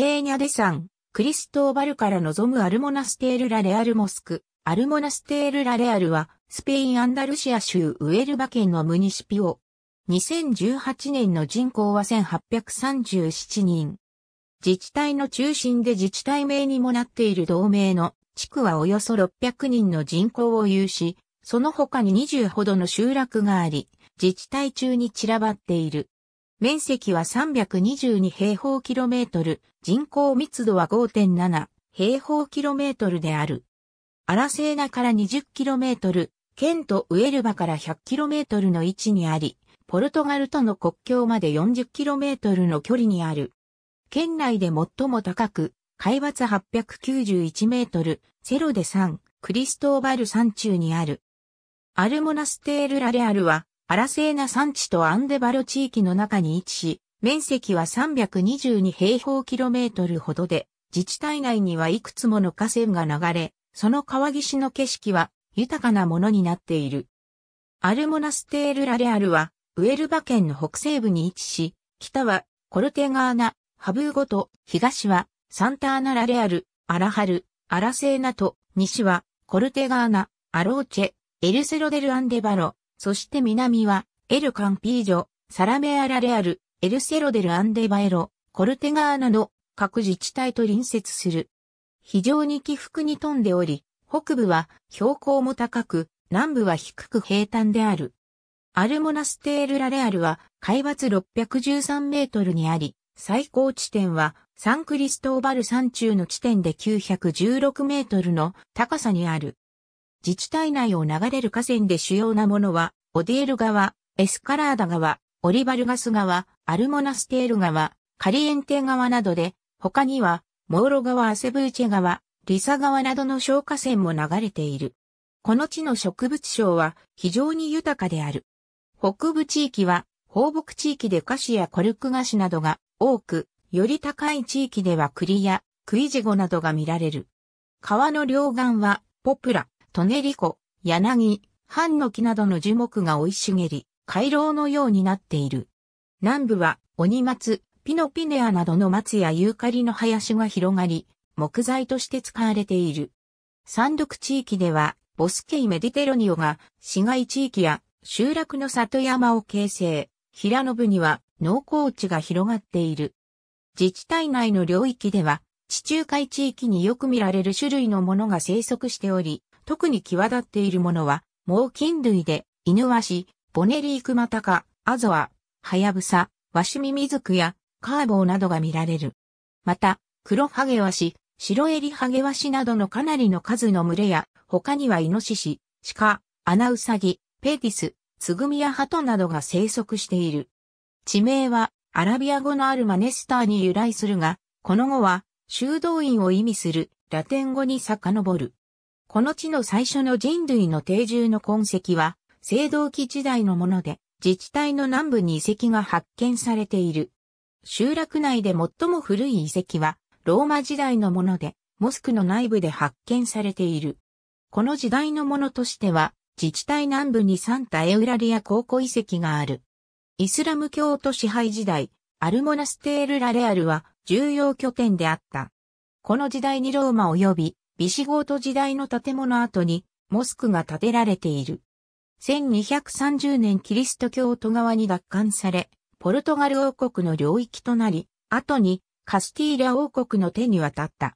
ペーニャデサン、クリストーバルから望むアルモナステールラレアルモスク。アルモナステールラレアルは、スペイン・アンダルシア州ウエルバ県のムニシピオ。2018年の人口は1837人。自治体の中心で自治体名にもなっている同盟の地区はおよそ600人の人口を有し、その他に20ほどの集落があり、自治体中に散らばっている。面積は322平方キロメートル、人口密度は5.7平方キロメートルである。アラセーナから20キロメートル、県とウエルバから100キロメートルの位置にあり、ポルトガルとの国境まで40キロメートルの距離にある。県内で最も高く、海抜891メートル、セロで3、クリストーバル山中にある。アルモナステール・ラレアルは、アラセーナ山地とアンデバロ地域の中に位置し、面積は322平方キロメートルほどで、自治体内にはいくつもの河川が流れ、その川岸の景色は豊かなものになっている。アルモナステール・ラレアルは、ウェルバ県の北西部に位置し、北はコルテガーナ、ハブーゴと、東はサンターナ・ラレアル、アラハル、アラセーナと、西はコルテガーナ、アローチェ、エルセロデル・アンデバロ、そして南は、エルカンピージョ、サラメアラレアル、エルセロデルアンデバエロ、コルテガーなど、各自治体と隣接する。非常に起伏に富んでおり、北部は標高も高く、南部は低く平坦である。アルモナステールラレアルは海抜613メートルにあり、最高地点はサンクリストーバル山中の地点で916メートルの高さにある。自治体内を流れる河川で主要なものは、オデール川、エスカラーダ川、オリバルガス川、アルモナステール川、カリエンテ川などで、他には、モーロ川アセブーチェ川、リサ川などの小河川も流れている。この地の植物床は非常に豊かである。北部地域は放牧地域で菓子やコルク菓子などが多く、より高い地域では栗やクイジゴなどが見られる。川の両岸はポプラ、トネリコ、柳、ハンノキなどの樹木が生い茂り、回廊のようになっている。南部は、鬼松、ピノピネアなどの松やユーカリの林が広がり、木材として使われている。山陸地域では、ボスケイメディテロニオが市街地域や集落の里山を形成。平野部には農耕地が広がっている。自治体内の領域では、地中海地域によく見られる種類のものが生息しており、特に際立っているものは、猛禽類で、イヌワシ、ボネリークマタカ、アゾア、ハヤブサ、ワシミミズクや、カーボーなどが見られる。また、黒ハゲワシ、白エリハゲワシなどのかなりの数の群れや、他にはイノシシ、シカ、アナウサギ、ペティス、ツグミやハトなどが生息している。地名は、アラビア語のあるマネスターに由来するが、この語は、修道院を意味するラテン語に遡る。この地の最初の人類の定住の痕跡は、青銅器時代のもので、自治体の南部に遺跡が発見されている。集落内で最も古い遺跡は、ローマ時代のもので、モスクの内部で発見されている。この時代のものとしては、自治体南部にサンタエウラリア高校遺跡がある。イスラム教徒支配時代、アルモナステール・ラレアルは重要拠点であった。この時代にローマ及びビシゴート時代の建物跡にモスクが建てられている。1230年キリスト教徒側に奪還され、ポルトガル王国の領域となり、後にカスティーラ王国の手に渡った。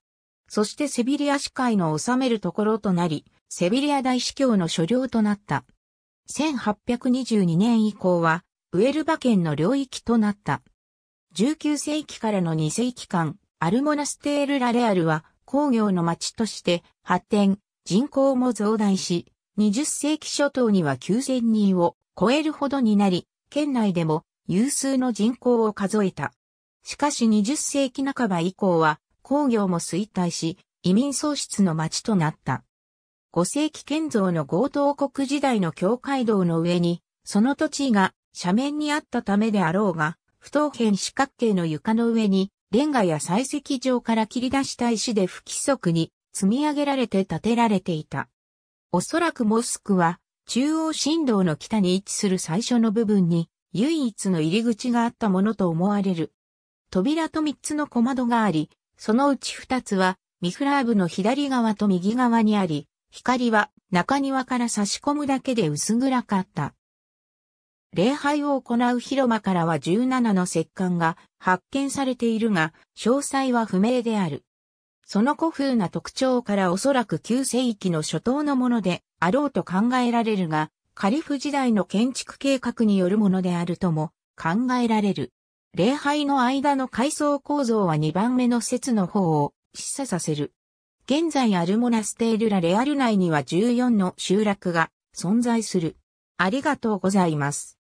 そしてセビリア司会の治めるところとなり、セビリア大司教の所領となった。1822年以降は、ウエルバ県の領域となった。19世紀からの2世紀間、アルモナステール・ラレアルは、工業の町として発展、人口も増大し、20世紀初頭には9000人を超えるほどになり、県内でも有数の人口を数えた。しかし20世紀半ば以降は工業も衰退し、移民喪失の町となった。5世紀建造の強盗国時代の境界道の上に、その土地が斜面にあったためであろうが、不等辺四角形の床の上にレンガや採石場から切り出した石で不規則に積み上げられて建てられていた。おそらくモスクは中央振動の北に位置する最初の部分に唯一の入り口があったものと思われる。扉と3つの小窓があり、そのうち2つはミフラーブの左側と右側にあり、光は中庭から差し込むだけで薄暗かった。礼拝を行う広間からは17の石棺が発見されているが、詳細は不明である。その古風な特徴からおそらく9世紀の初頭のものであろうと考えられるが、カリフ時代の建築計画によるものであるとも考えられる。礼拝の間の階層構造は2番目の説の方を示唆させる。現在アルモナステールラレアル内には14の集落が存在する。ありがとうございます。